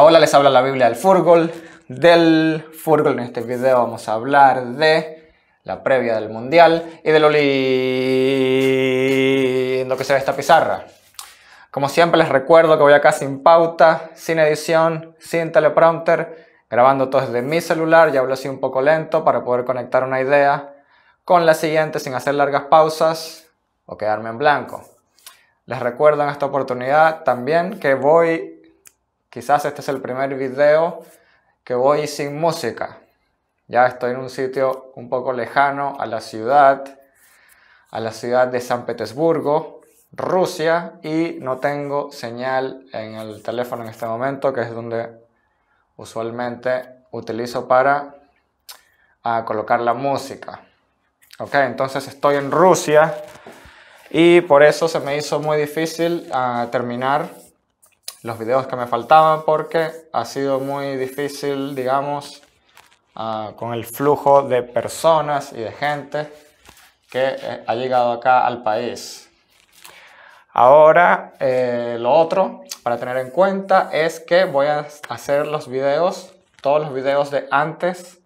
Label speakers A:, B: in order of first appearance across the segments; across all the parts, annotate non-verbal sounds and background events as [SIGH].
A: Hola, les habla la Biblia del Furgol. Del Furgol en este video vamos a hablar de la previa del Mundial y de lo lindo que se ve esta pizarra. Como siempre les recuerdo que voy acá sin pauta, sin edición, sin teleprompter, grabando todo desde mi celular, ya hablo así un poco lento para poder conectar una idea con la siguiente sin hacer largas pausas o quedarme en blanco. Les recuerdo en esta oportunidad también que voy Quizás este es el primer video que voy sin música. Ya estoy en un sitio un poco lejano a la ciudad, a la ciudad de San Petersburgo, Rusia, y no tengo señal en el teléfono en este momento, que es donde usualmente utilizo para ah, colocar la música. Ok, entonces estoy en Rusia y por eso se me hizo muy difícil ah, terminar los videos que me faltaban porque ha sido muy difícil, digamos, ah, con el flujo de personas y de gente que eh, ha llegado acá al país. Ahora, eh, lo otro para tener en cuenta es que voy a hacer los videos, todos los videos de antes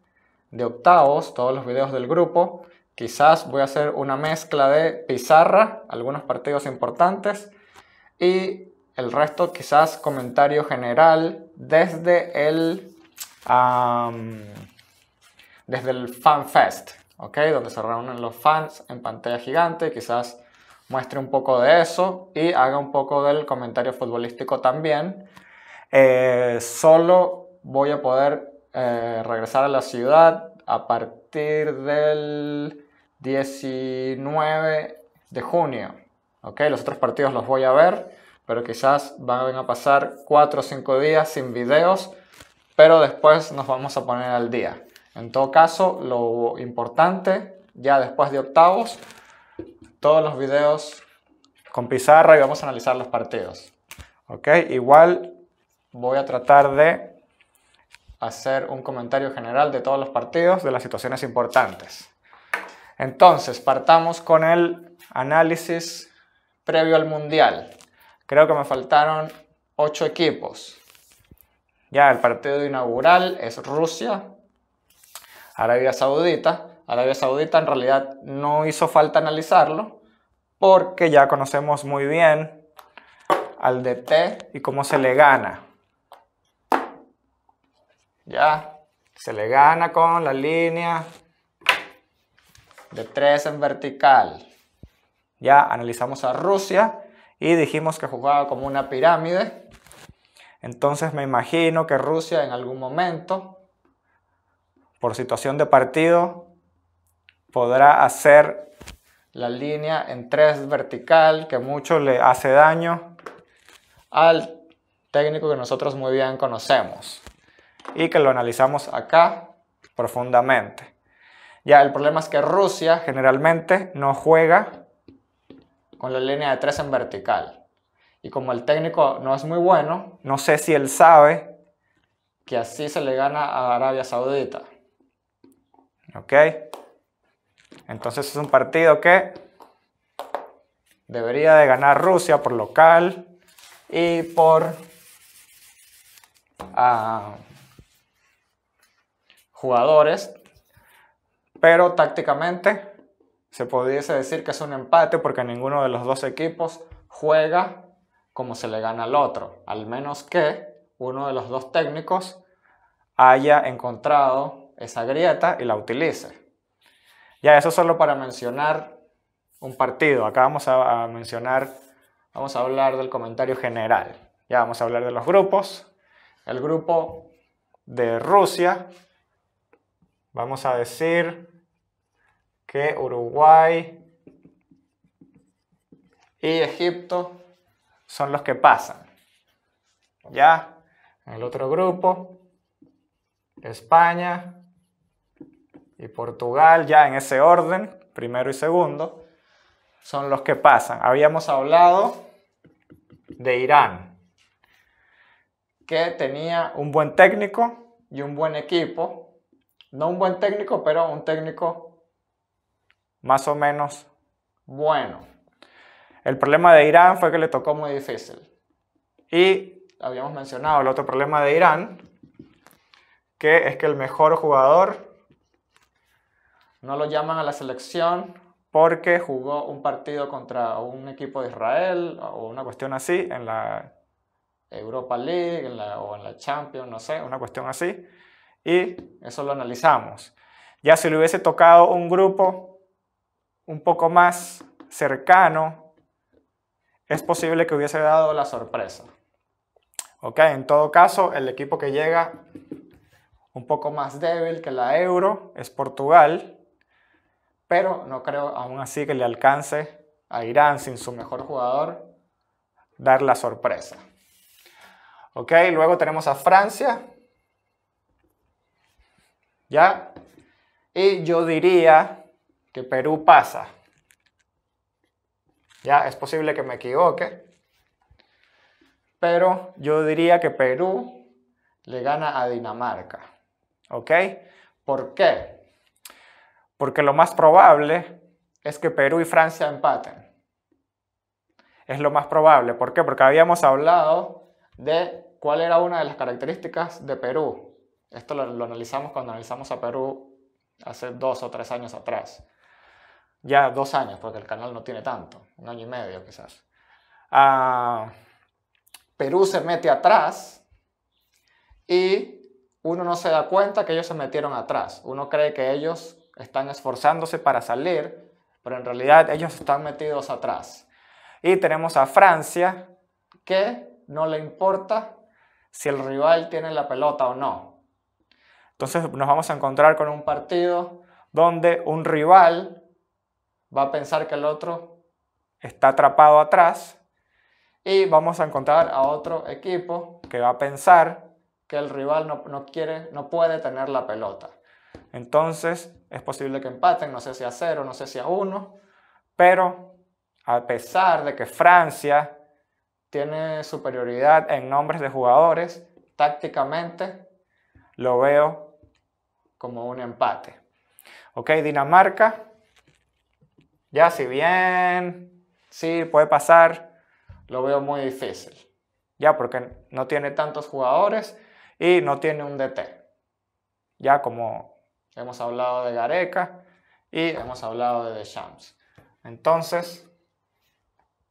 A: de octavos, todos los videos del grupo. Quizás voy a hacer una mezcla de pizarra, algunos partidos importantes, y el resto quizás comentario general desde el, FanFest desde el Fan Fest, ¿ok? Donde se reúnen los fans en pantalla gigante, quizás muestre un poco de eso y haga un poco del comentario futbolístico también. Eh, solo voy a poder eh, regresar a la ciudad a partir del 19 de junio. ¿ok? Los otros partidos los voy a ver pero quizás van a pasar 4 o 5 días sin videos, pero después nos vamos a poner al día. En todo caso, lo importante, ya después de octavos, todos los videos con pizarra y vamos a analizar los partidos. ¿Ok? Igual voy a tratar de hacer un comentario general de todos los partidos, de las situaciones importantes. Entonces, partamos con el análisis previo al Mundial. Creo que me faltaron ocho equipos. Ya el partido inaugural es Rusia, Arabia Saudita. Arabia Saudita en realidad no hizo falta analizarlo porque ya conocemos muy bien al DT y cómo se le gana. Ya, se le gana con la línea de tres en vertical. Ya analizamos a Rusia y dijimos que jugaba como una pirámide. Entonces me imagino que Rusia en algún momento, por situación de partido, podrá hacer la línea en tres vertical que mucho le hace daño al técnico que nosotros muy bien conocemos y que lo analizamos acá profundamente. Ya el problema es que Rusia generalmente no juega con la línea de tres en vertical. Y como el técnico no es muy bueno, no sé si él sabe que así se le gana a Arabia Saudita. ¿Ok? Entonces es un partido que debería de ganar Rusia por local y por ah, jugadores. Pero tácticamente se pudiese decir que es un empate porque ninguno de los dos equipos juega como se le gana al otro, al menos que uno de los dos técnicos haya encontrado esa grieta y la utilice. Ya eso solo para mencionar un partido. Acá vamos a, a mencionar, vamos a hablar del comentario general. Ya vamos a hablar de los grupos. El grupo de Rusia, vamos a decir que Uruguay y Egipto son los que pasan. Ya, en el otro grupo, España y Portugal, ya en ese orden, primero y segundo, son los que pasan. Habíamos hablado de Irán, que tenía un buen técnico y un buen equipo. No un buen técnico, pero un técnico más o menos bueno. El problema de Irán fue que le tocó muy difícil. Y habíamos mencionado el otro problema de Irán, que es que el mejor jugador no lo llaman a la selección porque jugó un partido contra un equipo de Israel o una cuestión así en la Europa League o en la Champions, no sé, una cuestión así. Y eso lo analizamos. Ya si le hubiese tocado un grupo un poco más cercano, es posible que hubiese dado la sorpresa. ¿Ok? En todo caso, el equipo que llega un poco más débil que la euro es Portugal, pero no creo aún así que le alcance a Irán sin su mejor jugador dar la sorpresa. ¿Ok? Luego tenemos a Francia. ¿Ya? Y yo diría que Perú pasa. Ya, es posible que me equivoque, pero yo diría que Perú le gana a Dinamarca. ¿Ok? ¿Por qué? Porque lo más probable es que Perú y Francia empaten. Es lo más probable. ¿Por qué? Porque habíamos hablado de cuál era una de las características de Perú. Esto lo, lo analizamos cuando analizamos a Perú hace dos o tres años atrás ya dos años, porque el canal no tiene tanto, un año y medio quizás. Ah, Perú se mete atrás y uno no se da cuenta que ellos se metieron atrás. Uno cree que ellos están esforzándose para salir, pero en realidad ellos están metidos atrás. Y tenemos a Francia que no le importa si el rival tiene la pelota o no. Entonces nos vamos a encontrar con un partido donde un rival va a pensar que el otro está atrapado atrás y vamos a encontrar a otro equipo que va a pensar que el rival no, quiere, no puede tener la pelota. Entonces es posible que empaten, no sé si a cero, no sé si a uno, pero a pesar de que Francia tiene superioridad en nombres de jugadores, tácticamente lo veo como un empate. Ok, Dinamarca ya, si bien, sí, puede pasar, lo veo muy difícil. Ya, porque no tiene tantos jugadores y no tiene un DT. Ya, como hemos hablado de Gareca y hemos hablado de Deschamps. Entonces,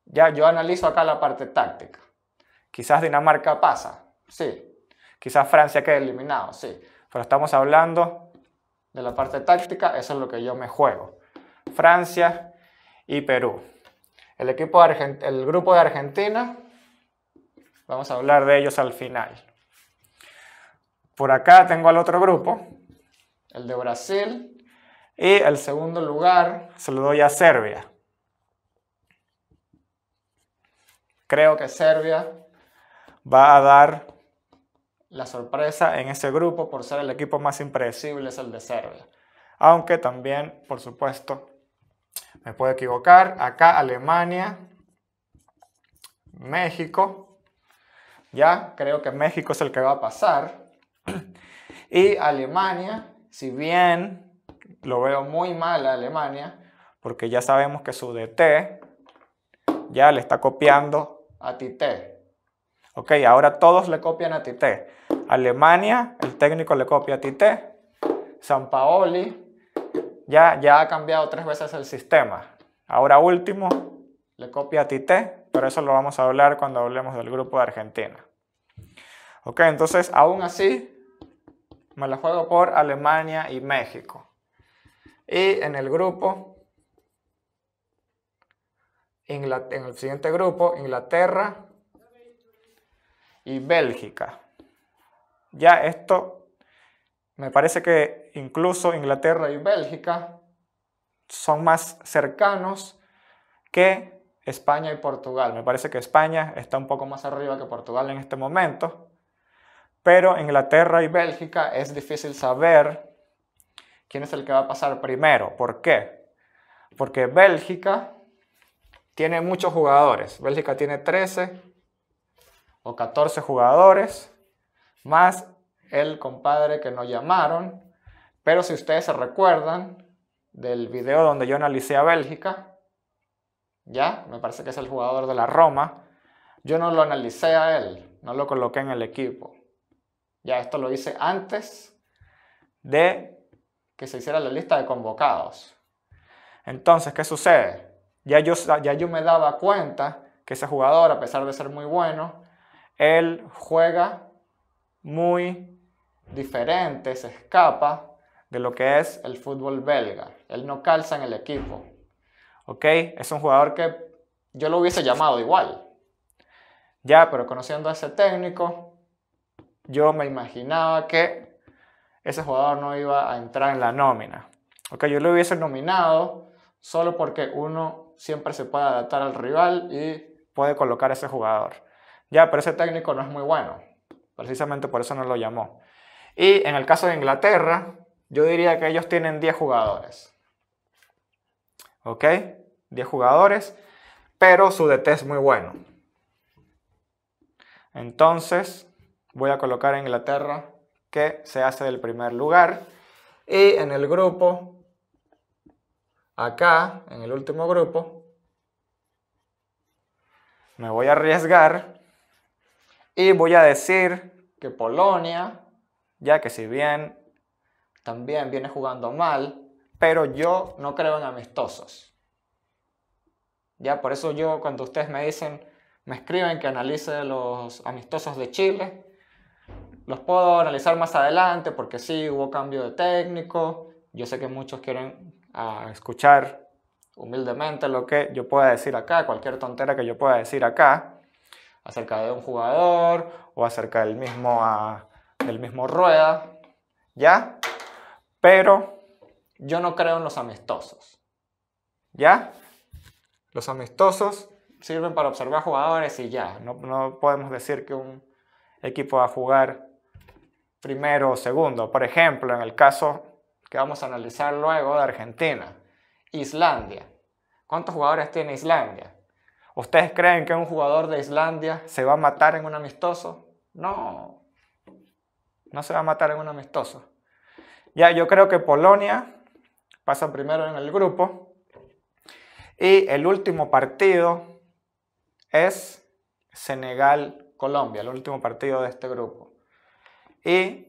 A: ya yo analizo acá la parte táctica. Quizás Dinamarca pasa, sí. Quizás Francia quede eliminado, sí. Pero estamos hablando de la parte táctica, eso es lo que yo me juego. Francia y Perú. El, equipo el grupo de Argentina, vamos a hablar de ellos al final. Por acá tengo al otro grupo, el de Brasil, y el segundo lugar se lo doy a Serbia. Creo que Serbia va a dar la sorpresa en ese grupo por ser el equipo más impredecible, es el de Serbia. Aunque también, por supuesto, me puedo equivocar. Acá Alemania, México. Ya creo que México es el que va a pasar. [CLEARS THROAT] Y Alemania, si bien lo veo muy mal a Alemania, porque ya sabemos que su DT ya le está copiando a Tite. Ok, ahora todos le copian a Tite. Alemania, el técnico le copia a Tite. San Paoli, ya, ha cambiado tres veces el sistema. Ahora último, le copia a Tite, pero eso lo vamos a hablar cuando hablemos del grupo de Argentina. Ok, entonces aún así me la juego por Alemania y México. Y en el grupo, en el siguiente grupo, Inglaterra y Bélgica. Ya esto me parece que incluso Inglaterra y Bélgica son más cercanos que España y Portugal. Me parece que España está un poco más arriba que Portugal en este momento, pero Inglaterra y Bélgica es difícil saber quién es el que va a pasar primero. ¿Por qué? Porque Bélgica tiene muchos jugadores. Bélgica tiene 13 o 14 jugadores, más el compadre que no llamaron, pero si ustedes se recuerdan del video donde yo analicé a Bélgica, ya, me parece que es el jugador de la Roma, yo no lo analicé a él, no lo coloqué en el equipo. Ya esto lo hice antes de que se hiciera la lista de convocados. Entonces, ¿qué sucede? Ya yo, ya yo me daba cuenta que ese jugador, a pesar de ser muy bueno, él juega muy diferente, se escapa de lo que es el fútbol belga. Él no calza en el equipo. ¿Ok? Es un jugador que yo lo hubiese llamado igual. Ya, pero conociendo a ese técnico, yo me imaginaba que ese jugador no iba a entrar en la nómina. ¿Ok? Yo lo hubiese nominado solo porque uno siempre se puede adaptar al rival y puede colocar a ese jugador. Ya, pero ese técnico no es muy bueno. Precisamente por eso no lo llamó. Y en el caso de Inglaterra, yo diría que ellos tienen 10 jugadores. ¿Ok? 10 jugadores, pero su DT es muy bueno. Entonces, voy a colocar a Inglaterra que se hace del primer lugar. Y en el grupo, acá, en el último grupo, me voy a arriesgar y voy a decir que Polonia ya que si bien también viene jugando mal, pero yo no creo en amistosos. Ya, por eso yo cuando ustedes me dicen, me escriben que analice los amistosos de Chile, los puedo analizar más adelante porque sí, hubo cambio de técnico, yo sé que muchos quieren ah, escuchar humildemente lo que yo pueda decir acá, cualquier tontera que yo pueda decir acá, acerca de un jugador o acerca del mismo... a ah, el mismo Rueda, ¿ya? Pero yo no creo en los amistosos, ¿ya? Los amistosos sirven para observar jugadores y ya, no, no podemos decir que un equipo va a jugar primero o segundo. Por ejemplo, en el caso que vamos a analizar luego de Argentina, Islandia. ¿Cuántos jugadores tiene Islandia? ¿Ustedes creen que un jugador de Islandia se va a matar en un amistoso? No. No se va a matar en un amistoso. Ya, yo creo que Polonia pasa primero en el grupo. Y el último partido es Senegal-Colombia, el último partido de este grupo. Y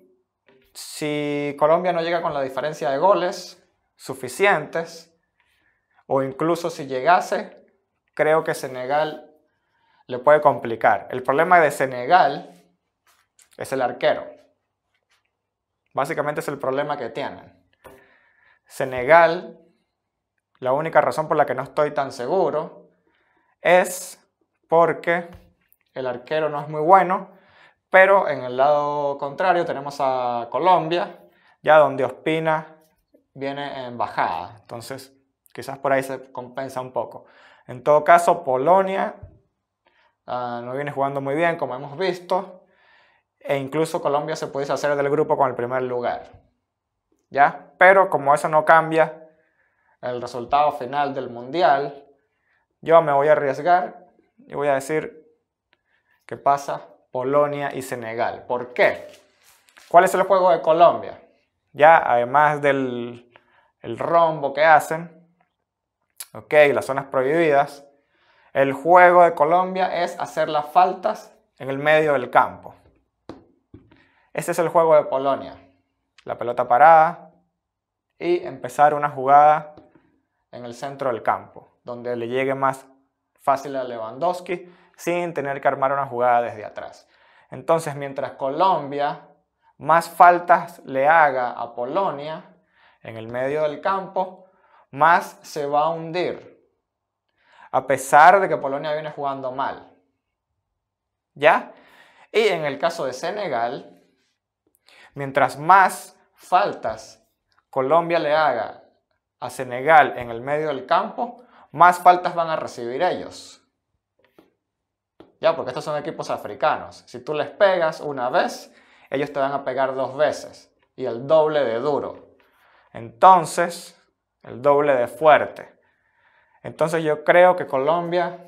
A: si Colombia no llega con la diferencia de goles suficientes, o incluso si llegase, creo que Senegal le puede complicar. El problema de Senegal es el arquero. Básicamente es el problema que tienen. Senegal, la única razón por la que no estoy tan seguro es porque el arquero no es muy bueno, pero en el lado contrario tenemos a Colombia, ya donde Ospina viene en bajada. Entonces, quizás por ahí se compensa un poco. En todo caso, Polonia ah, no viene jugando muy bien, como hemos visto e incluso Colombia se puede hacer del grupo con el primer lugar. ¿Ya? Pero como eso no cambia el resultado final del mundial, yo me voy a arriesgar y voy a decir que pasa Polonia y Senegal. ¿Por qué? ¿Cuál es el juego de Colombia? Ya, además del rombo que hacen, ok, las zonas prohibidas, el juego de Colombia es hacer las faltas en el medio del campo. Este es el juego de Polonia. La pelota parada y empezar una jugada en el centro del campo, donde le llegue más fácil a Lewandowski sin tener que armar una jugada desde atrás. Entonces, mientras Colombia más faltas le haga a Polonia en el medio del campo, más se va a hundir, a pesar de que Polonia viene jugando mal. ¿Ya? Y en el caso de Senegal, Mientras más faltas Colombia le haga a Senegal en el medio del campo, más faltas van a recibir ellos. Ya, porque estos son equipos africanos. Si tú les pegas una vez, ellos te van a pegar dos veces y el doble de duro. Entonces, el doble de fuerte. Entonces yo creo que Colombia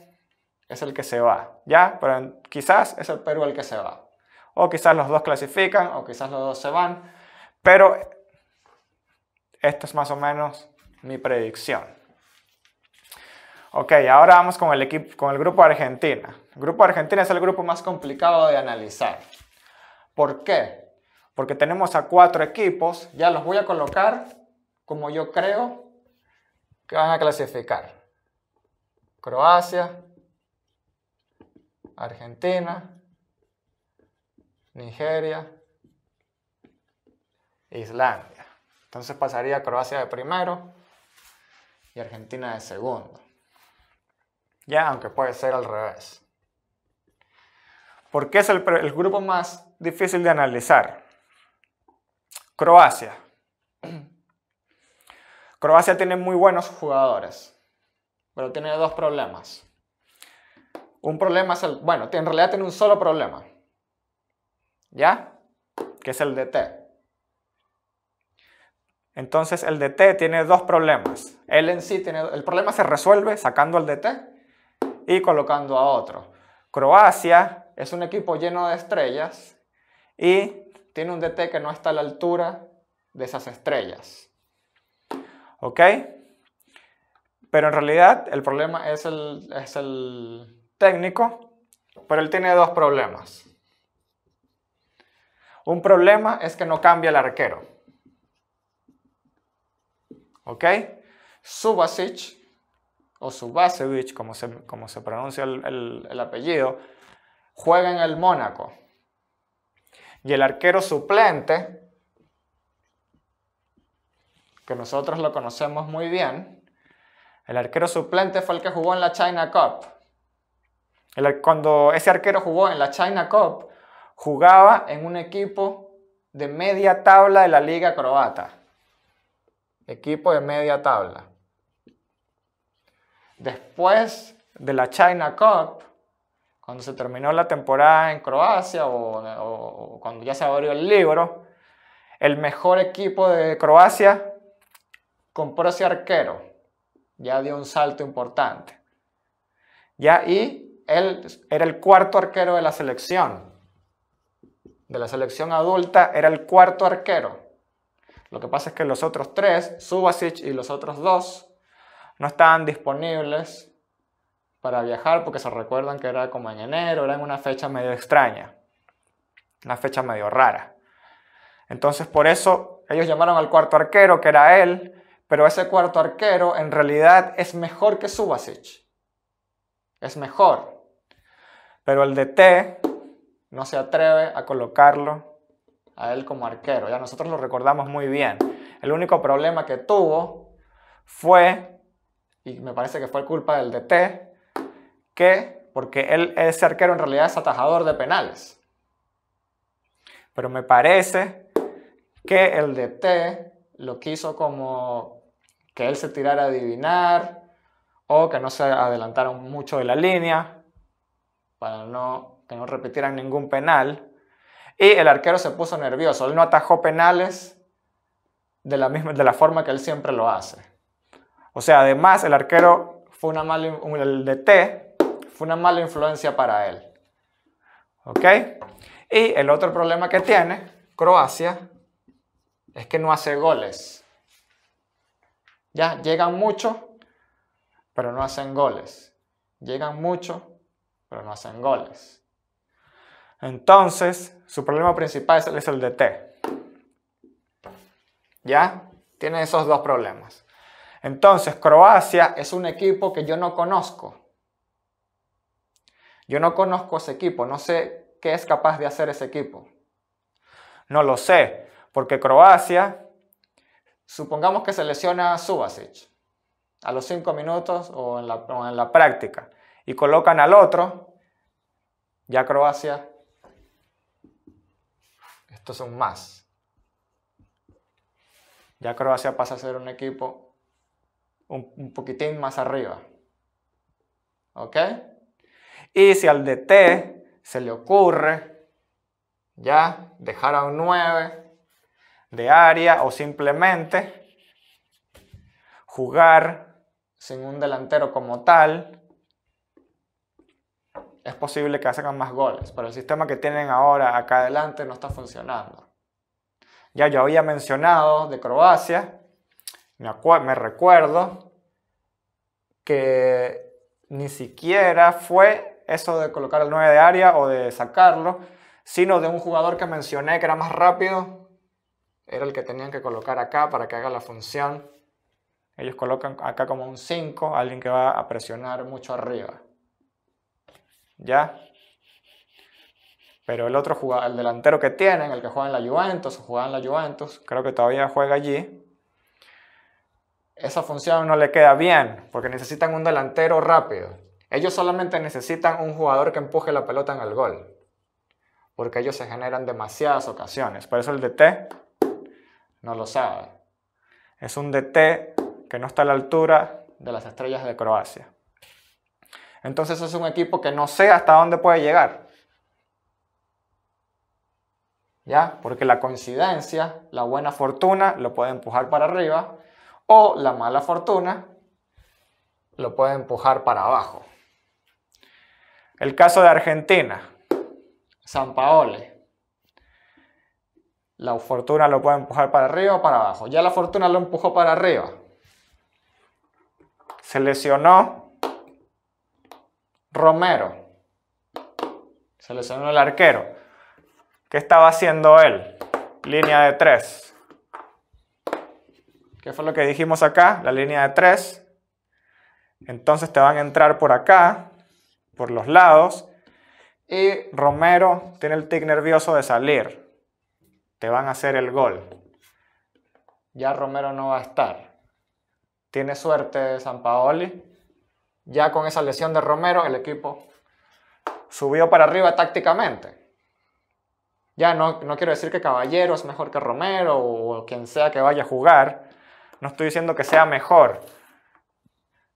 A: es el que se va, ¿ya? Pero quizás es el Perú el que se va o quizás los dos clasifican, o quizás los dos se van, pero esta es más o menos mi predicción. Ok, ahora vamos con el, equipo, con el grupo Argentina. El grupo Argentina es el grupo más complicado de analizar. ¿Por qué? Porque tenemos a cuatro equipos, ya los voy a colocar como yo creo que van a clasificar. Croacia, Argentina, Nigeria, Islandia. Entonces pasaría Croacia de primero y Argentina de segundo. Ya, aunque puede ser al revés. Porque es el, el grupo más difícil de analizar. Croacia. [CLEARS THROAT] Croacia tiene muy buenos jugadores, pero tiene dos problemas. Un problema es el, bueno, en realidad tiene un solo problema, ¿ya? Que es el DT Entonces el DT tiene dos problemas. Él en sí tiene, el problema se resuelve sacando al DT y colocando a otro. Croacia es un equipo lleno de estrellas y tiene un DT que no está a la altura de esas estrellas. ¿Ok? Pero en realidad el problema es el, es el técnico, pero él tiene dos problemas. Un problema es que no cambia el arquero. ¿Ok? Subasic o Subasevich, como se, como se pronuncia el, apellido, juega en el Mónaco. Y el arquero suplente, que nosotros lo conocemos muy bien, el arquero suplente fue el que jugó en la China Cup. cuando ese arquero jugó en la China Cup, jugaba en un equipo de media tabla de la liga croata. Equipo de media tabla. Después de la China Cup, cuando se terminó la temporada en Croacia o, cuando ya se abrió el libro, el mejor equipo de Croacia compró ese arquero. Ya dio un salto importante. Ya y él era el cuarto arquero de la selección de la selección adulta era el cuarto arquero. Lo que pasa es que los otros tres, Subasic y los otros dos, no estaban disponibles para viajar porque se recuerdan que era como en enero, era en una fecha medio extraña, una fecha medio rara. Entonces por eso ellos llamaron al cuarto arquero, que era él, pero ese cuarto arquero en realidad es mejor que Subasic. Es mejor. Pero el de T no se atreve a colocarlo a él como arquero. Ya nosotros lo recordamos muy bien. El único problema que tuvo fue, y me parece que fue culpa del DT, que, porque él, ese arquero en realidad es atajador de penales. Pero me parece que el DT lo quiso como que él se tirara a adivinar o que no se adelantaron mucho de la línea para no que no repitieran ningún penal. Y el arquero se puso nervioso. Él no atajó penales de la, misma, de la forma que él siempre lo hace. O sea, además, el arquero fue una mala, el fue una mala influencia para él. ¿Ok? Y el otro problema que tiene Croacia es que no hace goles. Ya, llegan mucho, pero no hacen goles. Llegan mucho, pero no hacen goles. Entonces, su problema principal es el de T. ¿Ya? Tiene esos dos problemas. Entonces, Croacia es un equipo que yo no conozco. Yo no conozco ese equipo, no sé qué es capaz de hacer ese equipo. No lo sé, porque Croacia, supongamos que selecciona a Subasic a los cinco minutos o en la práctica y colocan al otro, ya Croacia estos son más. Ya Croacia pasa a ser un equipo un, poquitín más arriba. ¿Ok? Y si al DT se le ocurre ya dejar a un 9 de área o simplemente jugar sin un delantero como tal, es posible que hagan más goles, pero el sistema que tienen ahora acá adelante no está funcionando. Ya yo había mencionado de Croacia, me recuerdo que ni siquiera fue eso de colocar el 9 de área o de sacarlo, sino de un jugador que mencioné que era más rápido, era el que tenían que colocar acá para que haga la función. Ellos colocan acá como un 5, alguien que va a presionar mucho arriba. ¿ya? Pero el otro el delantero que tienen, el que juega en la Juventus juega en la Juventus, creo que todavía juega allí. Esa función no le queda bien porque necesitan un delantero rápido. Ellos solamente necesitan un jugador que empuje la pelota en el gol. Porque ellos se generan demasiadas ocasiones. Por eso el DT no lo sabe. Es un DT que no está a la altura de las estrellas de Croacia. Entonces es un equipo que no sé hasta dónde puede llegar. ¿Ya? Porque la coincidencia, la buena fortuna lo puede empujar para arriba o la mala fortuna lo puede empujar para abajo. El caso de Argentina, San Paolo. La fortuna lo puede empujar para arriba o para abajo. Ya la fortuna lo empujó para arriba. Se lesionó, Romero. seleccionó el arquero. ¿Qué estaba haciendo él? Línea de tres. ¿Qué fue lo que dijimos acá? La línea de tres. Entonces te van a entrar por acá, por los lados. Y Romero tiene el tic nervioso de salir. Te van a hacer el gol. Ya Romero no va a estar. ¿Tiene suerte San Paoli? Ya con esa lesión de Romero, el equipo subió para arriba tácticamente. Ya no, quiero decir que Caballero es mejor que Romero o quien sea que vaya a jugar. No estoy diciendo que sea mejor,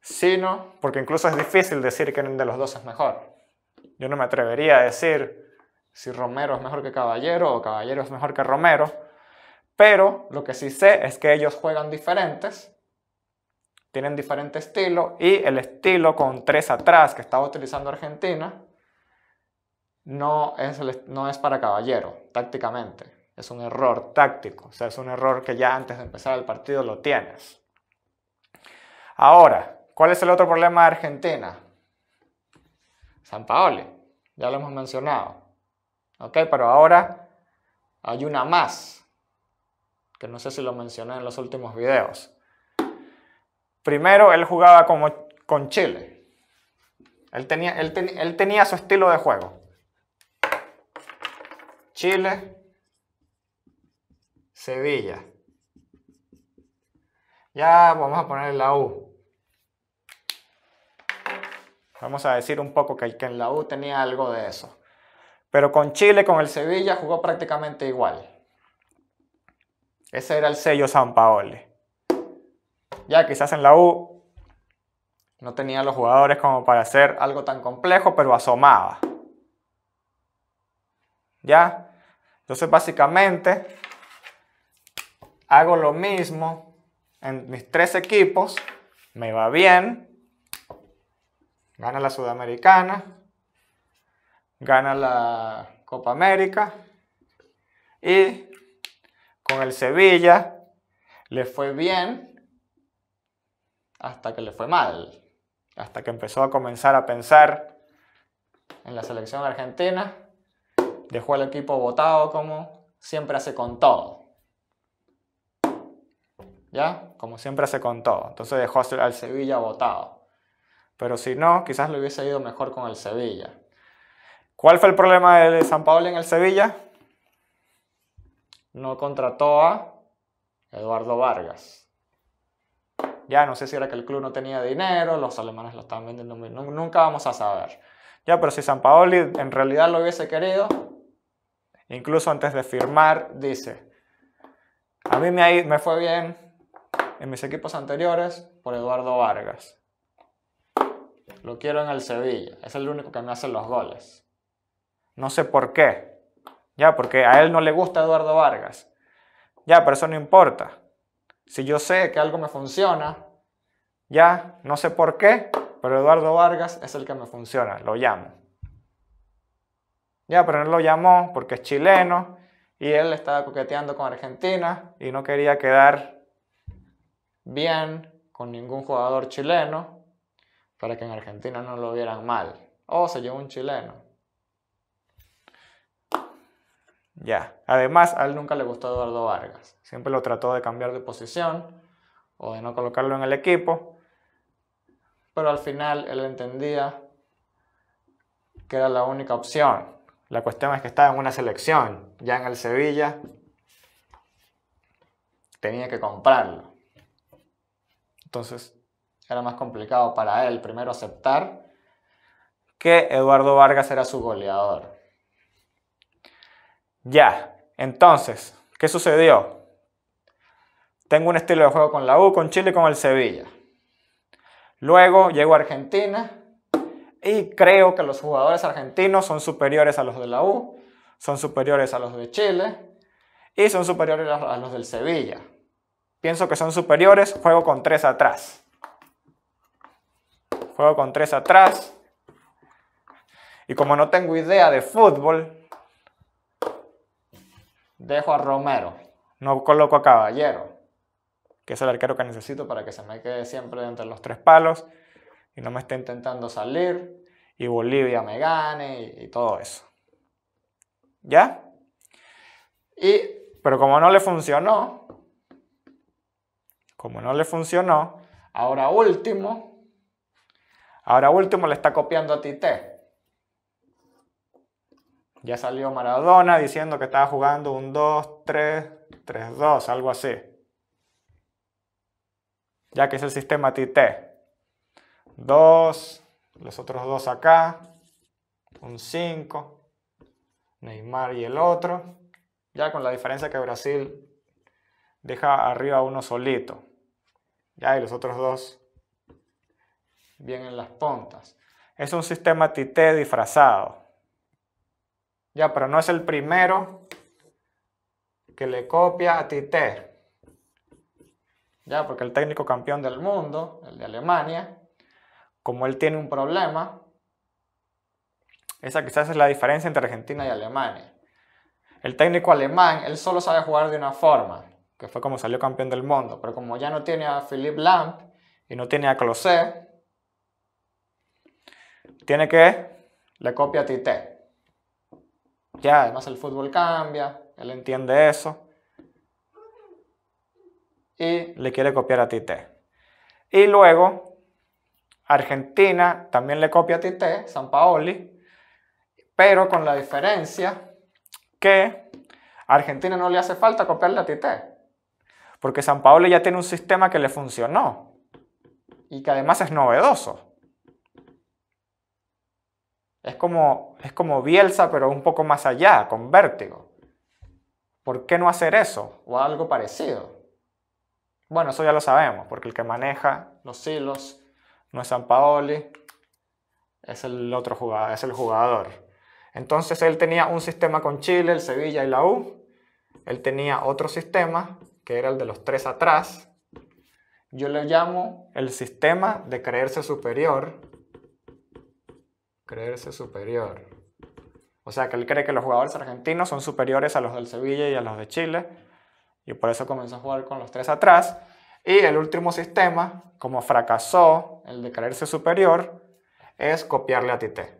A: sino porque incluso es difícil decir que de los dos es mejor. Yo no me atrevería a decir si Romero es mejor que Caballero o Caballero es mejor que Romero, pero lo que sí sé es que ellos juegan diferentes tienen diferente estilo y el estilo con tres atrás que estaba utilizando Argentina no es, no es para caballero tácticamente. Es un error táctico, o sea, es un error que ya antes de empezar el partido lo tienes. Ahora, ¿cuál es el otro problema de Argentina? San Paoli, ya lo hemos mencionado. Ok, pero ahora hay una más, que no sé si lo mencioné en los últimos videos. Primero, él jugaba como con Chile. Él tenía, él, tenía su estilo de juego. Chile, Sevilla. Ya vamos a poner la U. Vamos a decir un poco que, que en la U tenía algo de eso. Pero con Chile, con el Sevilla, jugó prácticamente igual. Ese era el sello San Paoli ya quizás en la U no tenía los jugadores como para hacer algo tan complejo, pero asomaba. ¿Ya? Entonces básicamente hago lo mismo en mis tres equipos, me va bien, gana la Sudamericana, gana la Copa América y con el Sevilla le fue bien, hasta que le fue mal, hasta que empezó a comenzar a pensar en la selección argentina, dejó al equipo votado como siempre hace con todo. ¿Ya? Como siempre hace con todo. Entonces dejó al Sevilla votado. Pero si no, quizás le hubiese ido mejor con el Sevilla. ¿Cuál fue el problema de San Paolo en el Sevilla? No contrató a Eduardo Vargas. Ya no sé si era que el club no tenía dinero, los alemanes lo estaban vendiendo Nunca vamos a saber. Ya, pero si San Paoli en realidad lo hubiese querido, incluso antes de firmar, dice, a mí me, me fue bien en mis equipos anteriores por Eduardo Vargas. Lo quiero en el Sevilla. Es el único que me hace los goles. No sé por qué. Ya, porque a él no le gusta Eduardo Vargas. Ya, pero eso no importa si yo sé que algo me funciona, ya, no sé por qué, pero Eduardo Vargas es el que me funciona, lo llamo. Ya, pero él lo llamó porque es chileno y él estaba coqueteando con Argentina y no quería quedar bien con ningún jugador chileno para que en Argentina no lo vieran mal. O oh, se llevó un chileno. Ya. Además, a él nunca le gustó Eduardo Vargas. Siempre lo trató de cambiar de posición o de no colocarlo en el equipo. Pero al final él entendía que era la única opción. La cuestión es que estaba en una selección. Ya en el Sevilla tenía que comprarlo. Entonces era más complicado para él primero aceptar que Eduardo Vargas era su goleador. Ya, entonces, ¿qué sucedió? Tengo un estilo de juego con la U, con Chile y con el Sevilla. Luego llego a Argentina y creo que los jugadores argentinos son superiores a los de la U, son superiores a los de Chile y son superiores a los del Sevilla. Pienso que son superiores, juego con tres atrás. Juego con tres atrás. Y como no tengo idea de fútbol, Dejo a Romero. No coloco a Caballero, que es el arquero que necesito para que se me quede siempre entre los tres palos y no me esté intentando salir y Bolivia me gane y, todo eso. ¿Ya? Y, pero como no le funcionó, como no le funcionó, ahora último, ahora último le está copiando a Tite. Ya salió Maradona diciendo que estaba jugando un 2-3-3-2, algo así. Ya que es el sistema Tite. Dos, los otros dos acá, un 5, Neymar y el otro. Ya con la diferencia que Brasil deja arriba uno solito. Ya y los otros dos bien en las puntas. Es un sistema Tite disfrazado. Ya, pero no es el primero que le copia a Tite. Ya, porque el técnico campeón del mundo, el de Alemania, como él tiene un problema, esa quizás es la diferencia entre Argentina y Alemania. El técnico alemán, él solo sabe jugar de una forma, que fue como salió campeón del mundo, pero como ya no tiene a Philippe Lamp y no tiene a Closet, tiene que le copia a Tite. Ya, además el fútbol cambia, él entiende eso. Y le quiere copiar a Tite. Y luego, Argentina también le copia a Tite, San Paoli, pero con la diferencia que Argentina no le hace falta copiarle a Tite, porque San Paoli ya tiene un sistema que le funcionó y que además es novedoso. Es como, es como Bielsa, pero un poco más allá, con vértigo. ¿Por qué no hacer eso o algo parecido? Bueno, eso ya lo sabemos, porque el que maneja los hilos no es San Paoli, es el otro jugador, es el jugador. Entonces él tenía un sistema con Chile, el Sevilla y la U. Él tenía otro sistema, que era el de los tres atrás. Yo le llamo el sistema de creerse superior Creerse superior. O sea, que él cree que los jugadores argentinos son superiores a los del Sevilla y a los de Chile. Y por eso comenzó a jugar con los tres atrás. Y el último sistema, como fracasó el de creerse superior, es copiarle a Tite.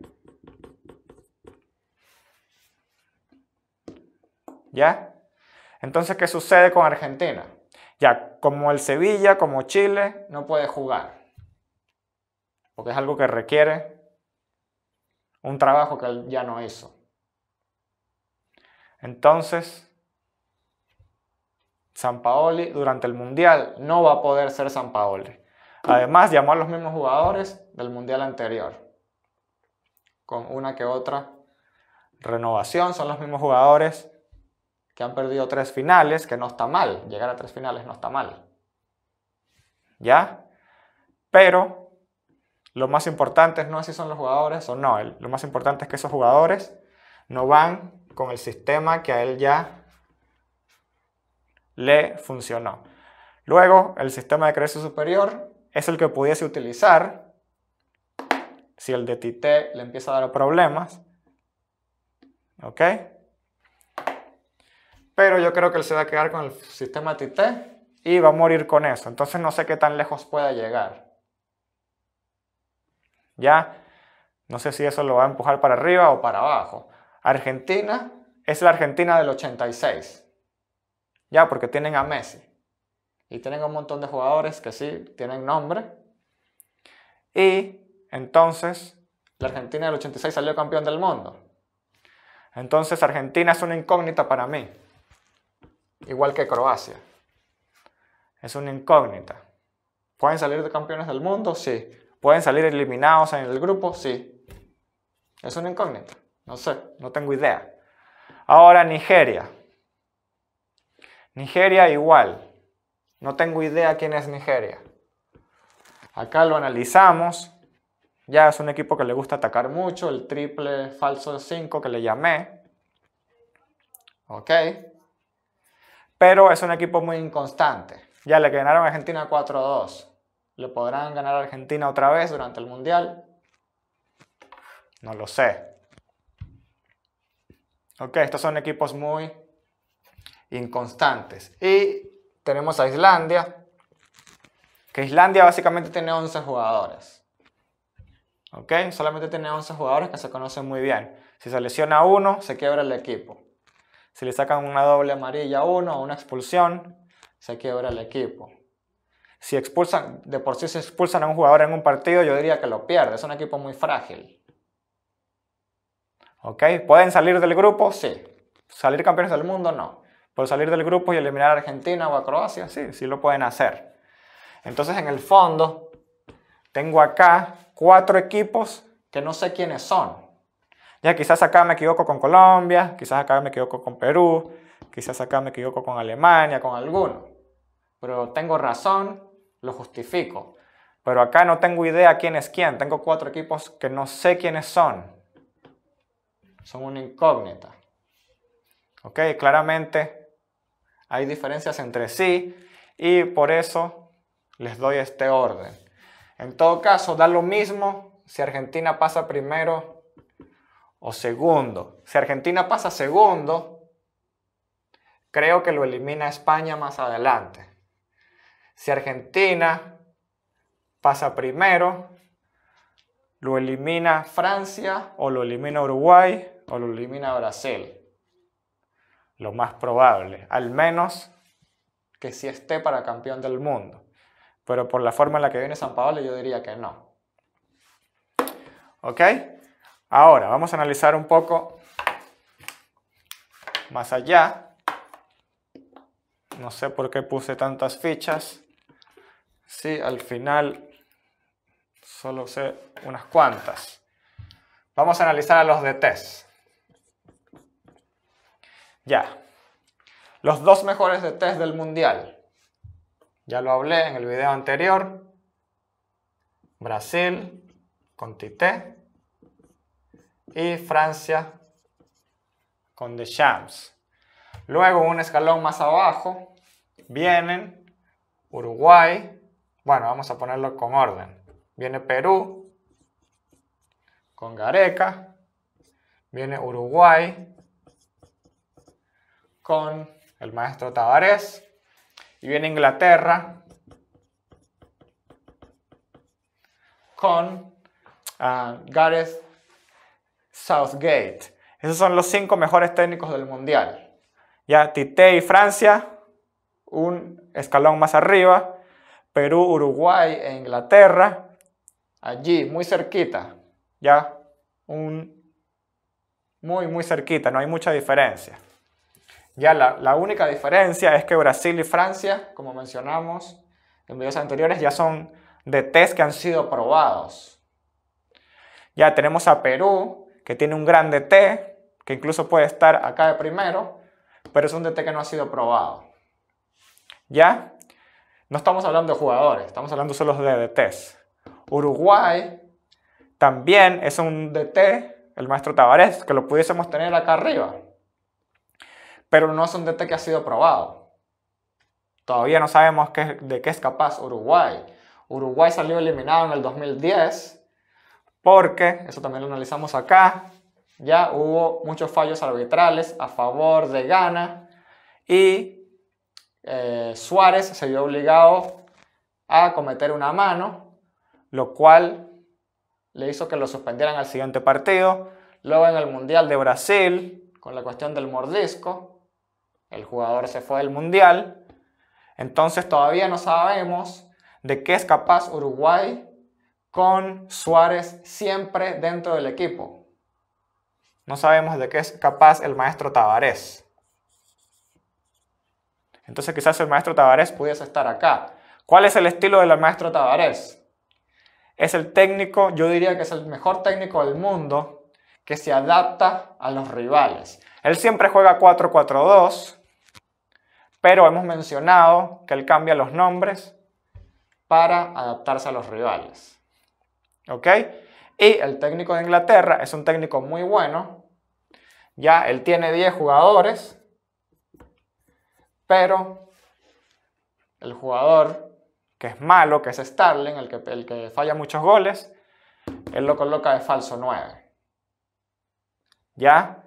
A: ¿Ya? Entonces, ¿qué sucede con Argentina? Ya, como el Sevilla, como Chile, no puede jugar. Porque es algo que requiere un trabajo que ya no hizo. Entonces, San Paoli durante el Mundial no va a poder ser San Paoli. Además, llamó a los mismos jugadores del Mundial anterior, con una que otra renovación. Son los mismos jugadores que han perdido tres finales, que no está mal. Llegar a tres finales no está mal. ¿Ya? Pero lo más importante no es si son los jugadores o no. Lo más importante es que esos jugadores no van con el sistema que a él ya le funcionó. Luego, el sistema de crecimiento superior es el que pudiese utilizar si el de Tite le empieza a dar problemas. ¿Ok? Pero yo creo que él se va a quedar con el sistema Tite y va a morir con eso. Entonces no sé qué tan lejos pueda llegar. ¿ya? No sé si eso lo va a empujar para arriba o para abajo. Argentina es la Argentina del 86, ¿ya? Porque tienen a Messi y tienen un montón de jugadores que sí tienen nombre. Y entonces la Argentina del 86 salió campeón del mundo. Entonces Argentina es una incógnita para mí, igual que Croacia. Es una incógnita. ¿Pueden salir de campeones del mundo? Sí. ¿Pueden salir eliminados en el grupo? Sí. Es un incógnita. No sé, no tengo idea. Ahora Nigeria. Nigeria igual. No tengo idea quién es Nigeria. Acá lo analizamos. Ya es un equipo que le gusta atacar mucho. El triple falso 5 que le llamé. Ok. Pero es un equipo muy inconstante. Ya le ganaron a Argentina 4-2. ¿Le podrán ganar Argentina otra vez durante el Mundial? No lo sé. Ok, estos son equipos muy inconstantes. Y tenemos a Islandia, que Islandia básicamente tiene 11 jugadores. ¿Ok? Solamente tiene 11 jugadores que se conocen muy bien. Si se lesiona uno, se quiebra el equipo. Si le sacan una doble amarilla a uno o una expulsión, se quiebra el equipo si expulsan, de por sí se expulsan a un jugador en un partido, yo diría que lo pierde. Es un equipo muy frágil. ¿Ok? ¿Pueden salir del grupo? Sí. ¿Salir campeones del mundo? No. ¿Pueden salir del grupo y eliminar a Argentina o a Croacia? Sí, sí lo pueden hacer. Entonces, en el fondo, tengo acá cuatro equipos que no sé quiénes son. Ya quizás acá me equivoco con Colombia, quizás acá me equivoco con Perú, quizás acá me equivoco con Alemania, con alguno. Pero tengo razón lo justifico. Pero acá no tengo idea quién es quién. Tengo cuatro equipos que no sé quiénes son. Son una incógnita. ¿Ok? Claramente hay diferencias entre sí y por eso les doy este orden. En todo caso, da lo mismo si Argentina pasa primero o segundo. Si Argentina pasa segundo, creo que lo elimina España más adelante. Si Argentina pasa primero, lo elimina Francia o lo elimina Uruguay o lo elimina Brasil. Lo más probable, al menos que sí esté para campeón del mundo. Pero por la forma en la que viene San Pablo yo diría que no. ¿Ok? Ahora vamos a analizar un poco más allá. No sé por qué puse tantas fichas si al final solo sé unas cuantas. Vamos a analizar a los de test. Ya. Los dos mejores de test del mundial. Ya lo hablé en el video anterior. Brasil con Tite y Francia con Champs. Luego, un escalón más abajo, vienen Uruguay, bueno, vamos a ponerlo con orden. Viene Perú, con Gareca, viene Uruguay, con el maestro Tavares, y viene Inglaterra, con ah, Gareth Southgate. Esos son los cinco mejores técnicos del mundial. Ya Tite y Francia, un escalón más arriba. Perú, Uruguay e Inglaterra, allí, muy cerquita, ya, un, muy, muy cerquita, no hay mucha diferencia. Ya la, única diferencia es que Brasil y Francia, como mencionamos en videos anteriores, ya son de test que han sido probados. Ya tenemos a Perú, que tiene un gran DT, que incluso puede estar acá de primero, pero es un DT que no ha sido probado. ¿Ya? No estamos hablando de jugadores, estamos hablando solo de DTs. Uruguay también es un DT, el maestro Tavares, que lo pudiésemos tener acá arriba. Pero no es un DT que ha sido probado. Todavía no sabemos qué, de qué es capaz Uruguay. Uruguay salió eliminado en el 2010 porque, eso también lo analizamos acá, ya hubo muchos fallos arbitrales a favor de Ghana y eh, Suárez se vio obligado a cometer una mano, lo cual le hizo que lo suspendieran al siguiente partido. Luego en el Mundial de Brasil, con la cuestión del mordisco, el jugador se fue del Mundial. Entonces todavía no sabemos de qué es capaz Uruguay con Suárez siempre dentro del equipo. No sabemos de qué es capaz el maestro Tavares. Entonces quizás el maestro Tabarés pudiese estar acá. ¿Cuál es el estilo del maestro Tavares? Es el técnico, yo diría que es el mejor técnico del mundo que se adapta a los rivales. Él siempre juega 4-4-2, pero hemos mencionado que él cambia los nombres para adaptarse a los rivales. ¿Ok? Y el técnico de Inglaterra es un técnico muy bueno. Ya él tiene 10 jugadores pero el jugador que es malo, que es Starling, el que, el que falla muchos goles, él lo coloca de falso 9. ¿Ya?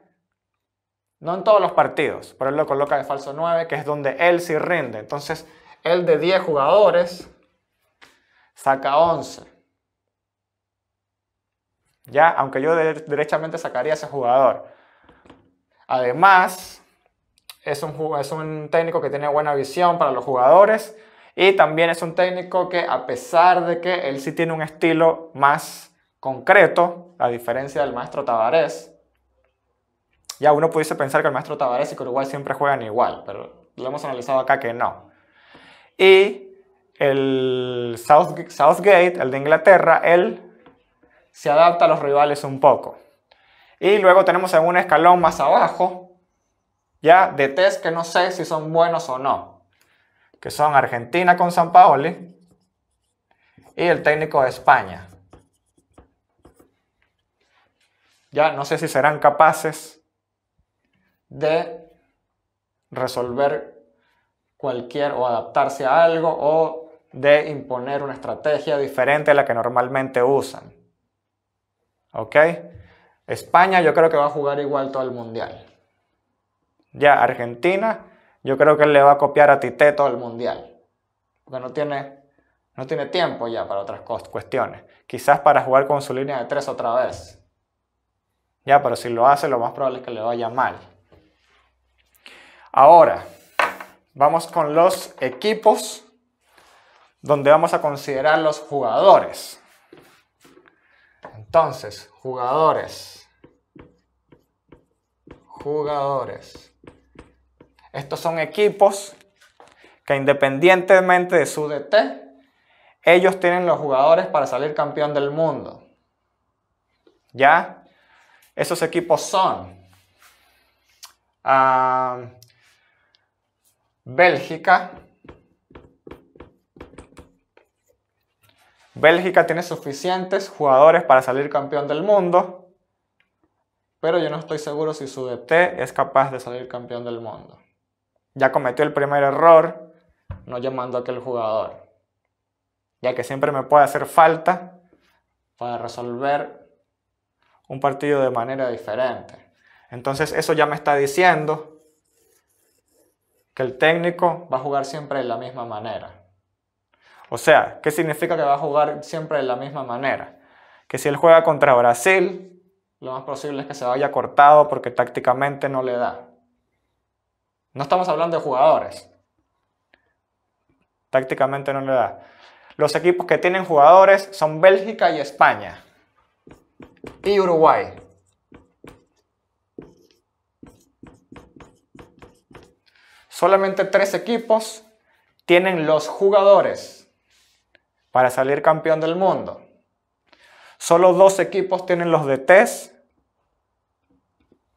A: No en todos los partidos, pero él lo coloca de falso 9, que es donde él sí rinde. Entonces, él de 10 jugadores saca 11. ¿Ya? Aunque yo derechamente sacaría a ese jugador. Además, es un, es un técnico que tiene buena visión para los jugadores y también es un técnico que a pesar de que él sí tiene un estilo más concreto, a diferencia del maestro Tavares, ya uno pudiese pensar que el maestro Tavares y que Uruguay siempre juegan igual, pero lo hemos analizado acá que no. Y el Southgate, el de Inglaterra, él se adapta a los rivales un poco. Y luego tenemos en un escalón más abajo ya de test que no sé si son buenos o no, que son Argentina con San Paoli y el técnico de España. Ya no sé si serán capaces de resolver cualquier o adaptarse a algo o de imponer una estrategia diferente a la que normalmente usan. ¿Ok? España yo creo que va a jugar igual todo el mundial. Ya Argentina, yo creo que le va a copiar a Tite todo el mundial. Porque no tiene, no tiene tiempo ya para otras cuestiones. Quizás para jugar con su línea de tres otra vez. Ya, pero si lo hace, lo más probable es que le vaya mal. Ahora, vamos con los equipos donde vamos a considerar los jugadores. Entonces, jugadores. Jugadores. Estos son equipos que independientemente de su DT, ellos tienen los jugadores para salir campeón del mundo. ¿Ya? Esos equipos son ah, Bélgica. Bélgica tiene suficientes jugadores para salir campeón del mundo, pero yo no estoy seguro si su DT es capaz de salir campeón del mundo ya cometió el primer error no llamando a aquel jugador, ya que siempre me puede hacer falta para resolver un partido de manera diferente. Entonces eso ya me está diciendo que el técnico va a jugar siempre de la misma manera. O sea, ¿qué significa que va a jugar siempre de la misma manera? Que si él juega contra Brasil, lo más posible es que se vaya cortado porque tácticamente no le da. No estamos hablando de jugadores. Tácticamente no le da. Los equipos que tienen jugadores son Bélgica y España. Y Uruguay. Solamente tres equipos tienen los jugadores para salir campeón del mundo. Solo dos equipos tienen los test.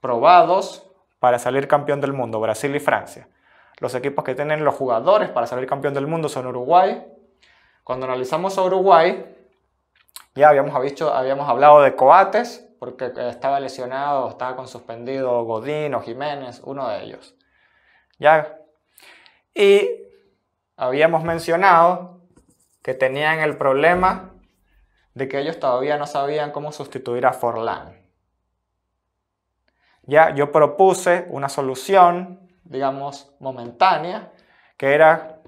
A: probados para salir campeón del mundo, Brasil y Francia. Los equipos que tienen los jugadores para salir campeón del mundo son Uruguay. Cuando analizamos a Uruguay, ya habíamos, hablado de Coates, porque estaba lesionado, estaba con suspendido Godín o Jiménez, uno de ellos. Ya. Y habíamos mencionado que tenían el problema de que ellos todavía no sabían cómo sustituir a Forlán. Ya yo propuse una solución, digamos, momentánea, que era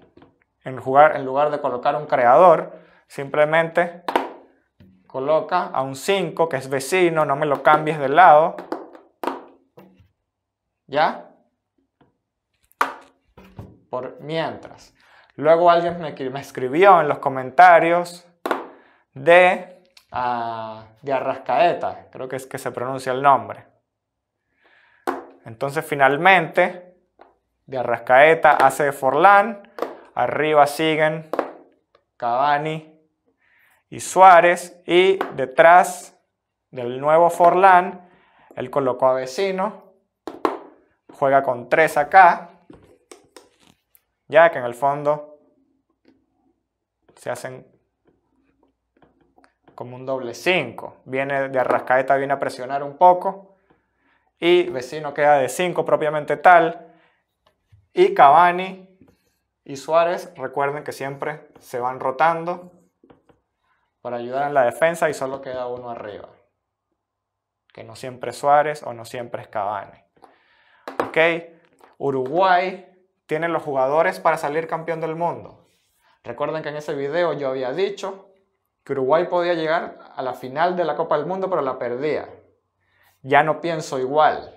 A: en lugar, de colocar un creador, simplemente coloca a un 5 que es vecino, no me lo cambies de lado. ¿Ya? Por mientras. Luego alguien me, escribió en los comentarios de, ah, de Arrascaeta, creo que es que se pronuncia el nombre. Entonces finalmente, de Arrascaeta hace de Forlán, arriba siguen Cavani y Suárez y detrás del nuevo Forlán, él colocó a Vecino, juega con tres acá, ya que en el fondo se hacen como un doble 5. Viene de Arrascaeta, viene a presionar un poco y Vecino queda de 5 propiamente tal. Y Cavani y Suárez, recuerden que siempre se van rotando para ayudar en la defensa y solo queda uno arriba. Que no siempre es Suárez o no siempre es Cavani. ¿Ok? Uruguay tiene los jugadores para salir campeón del mundo. Recuerden que en ese video yo había dicho que Uruguay podía llegar a la final de la Copa del Mundo, pero la perdía. Ya no pienso igual.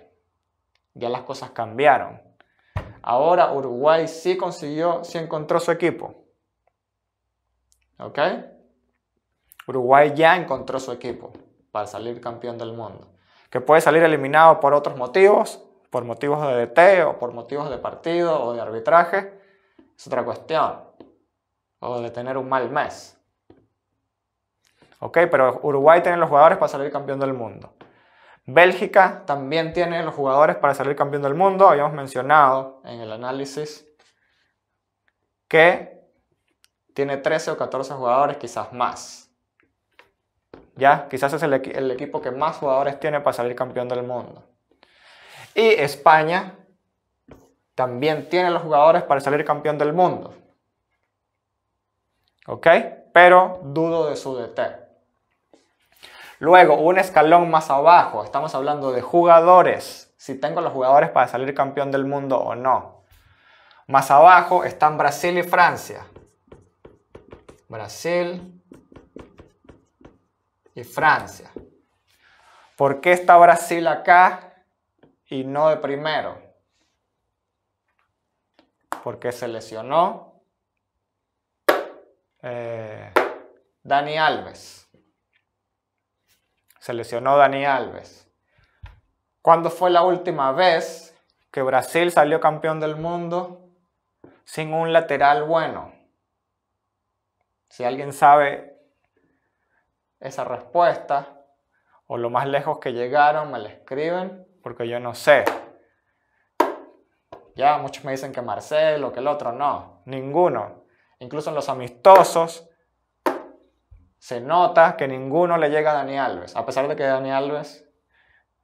A: Ya las cosas cambiaron. Ahora Uruguay sí consiguió, sí encontró su equipo. ¿Ok? Uruguay ya encontró su equipo para salir campeón del mundo. Que puede salir eliminado por otros motivos, por motivos de DT o por motivos de partido o de arbitraje, es otra cuestión. O de tener un mal mes. Ok, pero Uruguay tiene los jugadores para salir campeón del mundo. Bélgica también tiene los jugadores para salir campeón del mundo. Habíamos mencionado en el análisis que tiene 13 o 14 jugadores, quizás más. Ya, quizás es el, equipo que más jugadores tiene para salir campeón del mundo. Y España también tiene los jugadores para salir campeón del mundo. ¿Ok? Pero dudo de su DT. Luego, un escalón más abajo, estamos hablando de jugadores, si tengo los jugadores para salir campeón del mundo o no. Más abajo están Brasil y Francia. Brasil y Francia. ¿Por qué está Brasil acá y no de primero? Porque se lesionó eh, Dani Alves. Se lesionó Dani Alves. ¿Cuándo fue la última vez que Brasil salió campeón del mundo sin un lateral bueno? Si alguien sabe esa respuesta o lo más lejos que llegaron, me la escriben porque yo no sé. Ya muchos me dicen que Marcelo, que el otro, no, ninguno. Incluso en los amistosos se nota que ninguno le llega a Dani Alves, a pesar de que Dani Alves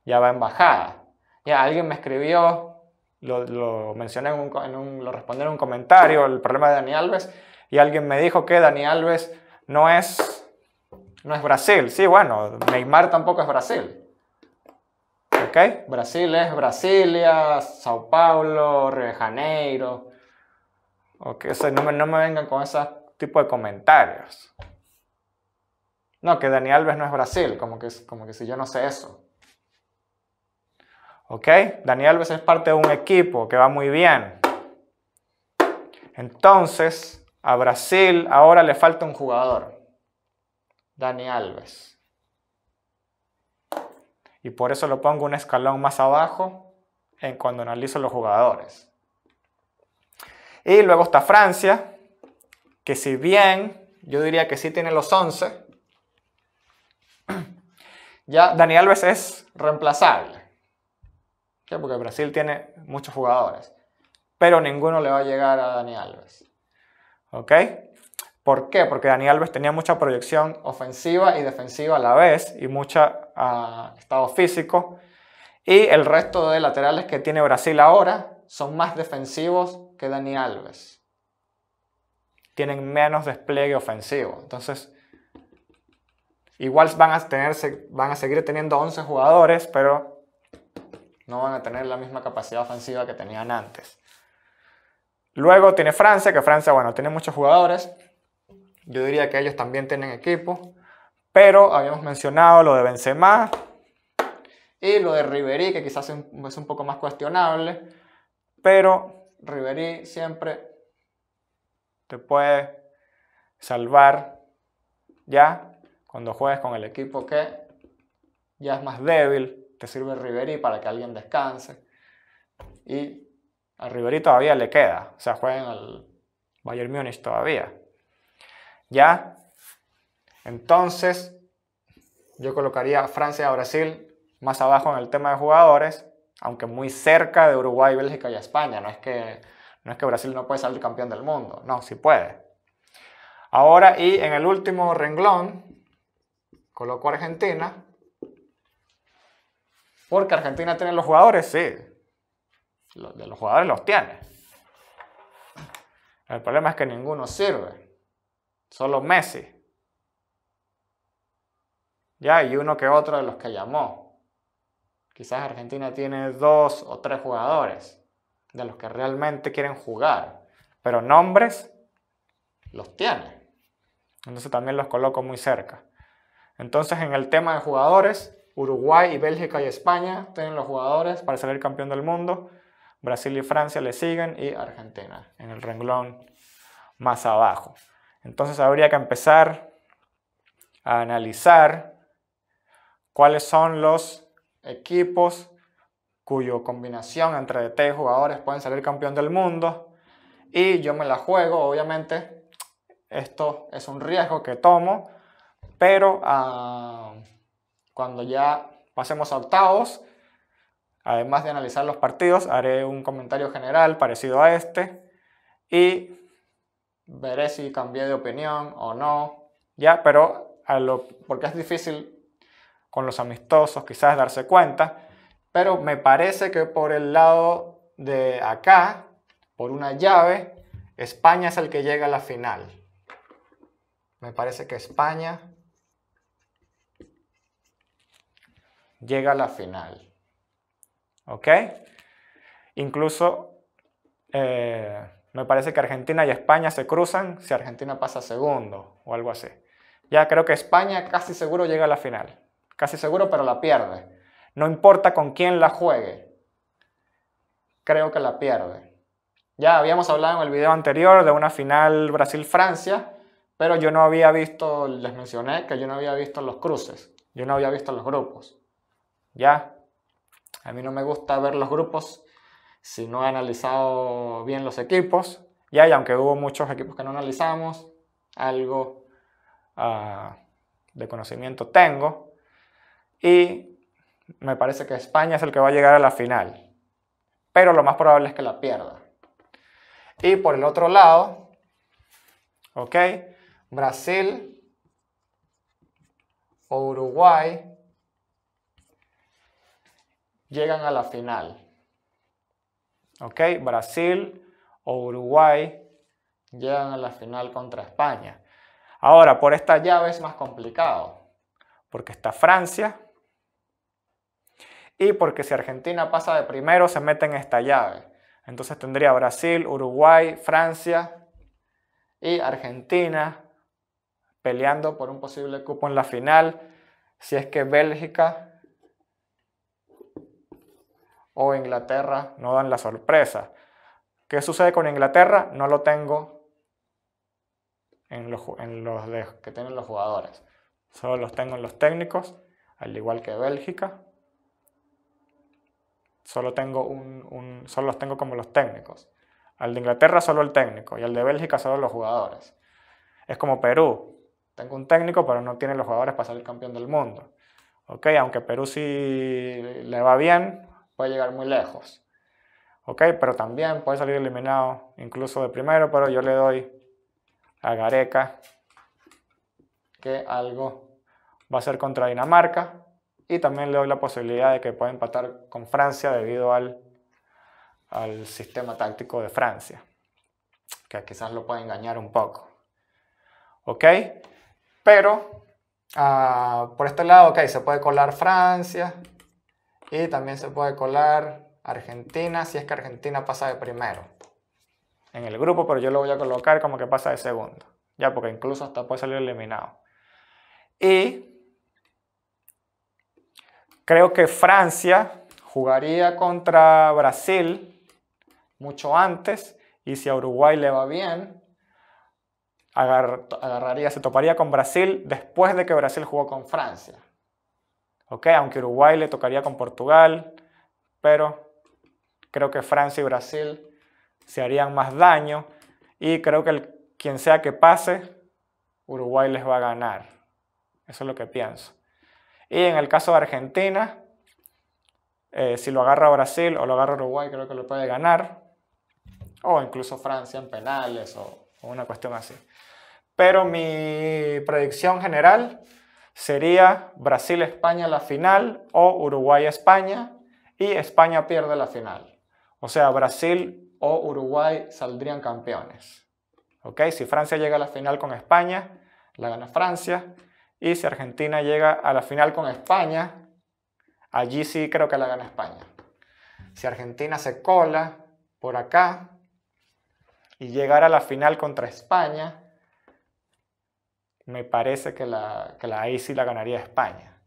A: ya va en bajada. Ya alguien me escribió, lo, mencioné en un, lo respondí en un comentario, el problema de Dani Alves, y alguien me dijo que Dani Alves no es, no es Brasil. Sí, bueno, Neymar tampoco es Brasil. ¿Ok? Brasil es Brasilia, Sao Paulo, Rio de Janeiro. no, me, no me vengan con ese tipo de comentarios. No, que Dani Alves no es Brasil, como que, como que si yo no sé eso. ¿Ok? Dani Alves es parte de un equipo que va muy bien. Entonces, a Brasil ahora le falta un jugador. Dani Alves. Y por eso lo pongo un escalón más abajo en cuando analizo los jugadores. Y luego está Francia, que si bien yo diría que sí tiene los 11, ya Dani Alves es reemplazable. ¿qué? Porque Brasil tiene muchos jugadores. Pero ninguno le va a llegar a Dani Alves. ¿Ok? ¿Por qué? Porque Dani Alves tenía mucha proyección ofensiva y defensiva a la vez y mucho ah, estado físico. Y el resto de laterales que tiene Brasil ahora son más defensivos que Dani Alves. Tienen menos despliegue ofensivo. Entonces, Igual van a, van a seguir teniendo 11 jugadores, pero no van a tener la misma capacidad ofensiva que tenían antes. Luego tiene Francia, que Francia, bueno, tiene muchos jugadores. Yo diría que ellos también tienen equipo. Pero habíamos mencionado lo de Benzema y lo de Ribery, que quizás es un poco más cuestionable. Pero Ribery siempre te puede salvar ya cuando juegues con el equipo que ya es más débil, te sirve Riveri para que alguien descanse. Y a Riveri todavía le queda, o sea, juega en el Bayern Múnich todavía. ¿Ya? Entonces, yo colocaría Francia y a Brasil más abajo en el tema de jugadores, aunque muy cerca de Uruguay, Bélgica y España. No es que, no es que Brasil no puede salir campeón del mundo, no, sí puede. Ahora, y en el último renglón, Coloco Argentina. Porque Argentina tiene los jugadores, sí. De los jugadores los tiene. El problema es que ninguno sirve. Solo Messi. Ya, y uno que otro de los que llamó. Quizás Argentina tiene dos o tres jugadores de los que realmente quieren jugar. Pero nombres los tiene. Entonces también los coloco muy cerca. Entonces, en el tema de jugadores, Uruguay y Bélgica y España tienen los jugadores para salir campeón del mundo. Brasil y Francia le siguen y Argentina en el renglón más abajo. Entonces habría que empezar a analizar cuáles son los equipos cuyo combinación entre DT y jugadores pueden salir campeón del mundo. Y yo me la juego, obviamente. Esto es un riesgo que tomo pero ah, cuando ya pasemos a octavos, además de analizar los partidos, haré un comentario general parecido a este y veré si cambié de opinión o no. Ya, pero porque es difícil con los amistosos quizás darse cuenta, pero me parece que por el lado de acá, por una llave, España es el que llega a la final. Me parece que España llega a la final. ¿Ok? Incluso eh, me parece que Argentina y España se cruzan si Argentina pasa segundo o algo así. Ya creo que España casi seguro llega a la final. Casi seguro, pero la pierde. No importa con quién la juegue. Creo que la pierde. Ya habíamos hablado en el video anterior de una final Brasil-Francia, pero yo no había visto, les mencioné que yo no había visto los cruces, yo no había visto los grupos. Ya, a mí no me gusta ver los grupos si no he analizado bien los equipos. Ya, y aunque hubo muchos equipos que no analizamos, algo ah, de conocimiento tengo. Y me parece que España es el que va a llegar a la final. Pero lo más probable es que la pierda. Y por el otro lado, ¿ok? Brasil o Uruguay llegan a la final. ¿Ok? Brasil o Uruguay llegan a la final contra España. Ahora, por esta llave es más complicado, porque está Francia y porque si Argentina pasa de primero se mete en esta llave. Entonces tendría Brasil, Uruguay, Francia y Argentina peleando por un posible cupo en la final, si es que Bélgica o Inglaterra no dan la sorpresa. ¿Qué sucede con Inglaterra? No lo tengo en los, que tienen los jugadores. Solo los tengo en los técnicos, al igual que Bélgica. Solo, tengo un, solo los tengo como los técnicos. Al de Inglaterra solo el técnico y al de Bélgica solo los jugadores. Es como Perú. Tengo un técnico pero no tiene los jugadores para ser campeón del mundo. Ok, aunque Perú sí le va bien, puede llegar muy lejos. ¿Ok? Pero también puede salir eliminado incluso de primero, pero yo le doy a Gareca que algo va a ser contra Dinamarca y también le doy la posibilidad de que pueda empatar con Francia debido al, sistema táctico de Francia, que quizás lo puede engañar un poco. ¿Ok? Pero ah, por este lado, ok, se puede colar Francia, y también se puede colar Argentina si es que Argentina pasa de primero en el grupo, pero yo lo voy a colocar como que pasa de segundo. Ya, porque incluso hasta puede salir eliminado. Y creo que Francia jugaría contra Brasil mucho antes y si a Uruguay le va bien, agarraría, se toparía con Brasil después de que Brasil jugó con Francia aunque Uruguay le tocaría con Portugal, pero creo que Francia y Brasil se harían más daño y creo que quien sea que pase, Uruguay les va a ganar. Eso es lo que pienso. Y en el caso de Argentina, eh, si lo agarra Brasil o lo agarra Uruguay, creo que lo puede ganar. O incluso Francia en penales o, o una cuestión así. Pero mi predicción general sería Brasil-España la final o Uruguay-España y España pierde la final. O sea, Brasil o Uruguay saldrían campeones. ¿Ok? Si Francia llega a la final con España, la gana Francia. Y si Argentina llega a la final con España, allí sí creo que la gana España. Si Argentina se cola por acá y llegara a la final contra España, me parece que la, que la ahí sí la ganaría España.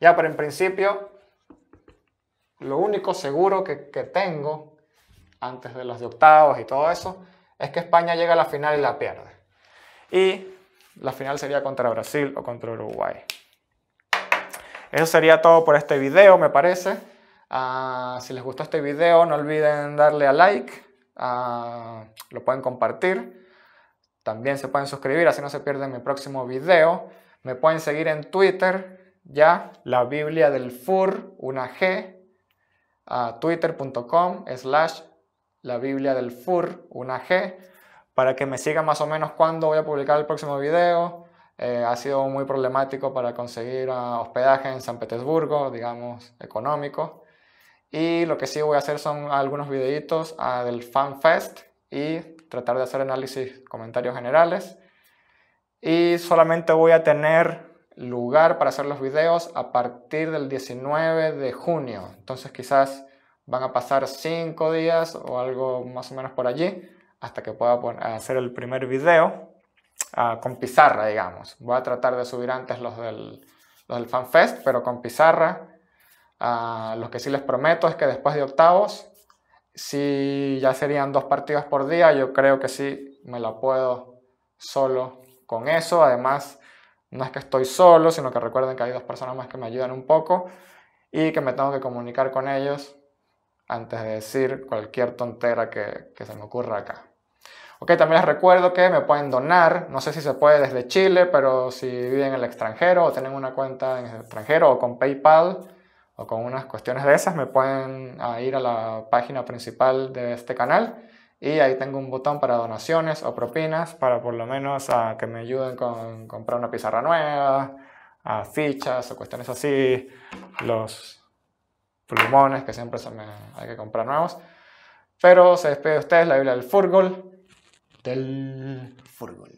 A: Ya, pero en principio, lo único seguro que, que tengo antes de los de octavos y todo eso es que España llega a la final y la pierde. Y la final sería contra Brasil o contra Uruguay. Eso sería todo por este video, me parece. Ah, si les gustó este video, no olviden darle a like, ah, lo pueden compartir también se pueden suscribir, así no se pierden mi próximo video. Me pueden seguir en Twitter, ya, la Biblia del Fur, una G, a twitter.com slash la Biblia del Fur, una G, para que me siga más o menos cuando voy a publicar el próximo video. Eh, ha sido muy problemático para conseguir ah, hospedaje en San Petersburgo, digamos, económico. Y lo que sí voy a hacer son algunos videitos ah, del FanFest y tratar de hacer análisis, comentarios generales. Y solamente voy a tener lugar para hacer los videos a partir del 19 de junio. Entonces quizás van a pasar 5 días o algo más o menos por allí hasta que pueda hacer el primer video ah, con pizarra, digamos. Voy a tratar de subir antes los del, los del FanFest, pero con pizarra. Ah, lo que sí les prometo es que después de octavos si ya serían dos partidos por día, yo creo que sí, me la puedo solo con eso. Además, no es que estoy solo, sino que recuerden que hay dos personas más que me ayudan un poco y que me tengo que comunicar con ellos antes de decir cualquier tontera que, que se me ocurra acá. Ok, también les recuerdo que me pueden donar, no sé si se puede desde Chile, pero si viven en el extranjero o tienen una cuenta en el extranjero o con PayPal, o con unas cuestiones de esas, me pueden ah, ir a la página principal de este canal y ahí tengo un botón para donaciones o propinas para por lo menos ah, que me ayuden con comprar una pizarra nueva, a ah, fichas o cuestiones así, los plumones que siempre se hay que comprar nuevos. Pero se despide de ustedes la Biblia del Furgol. Del Furgol.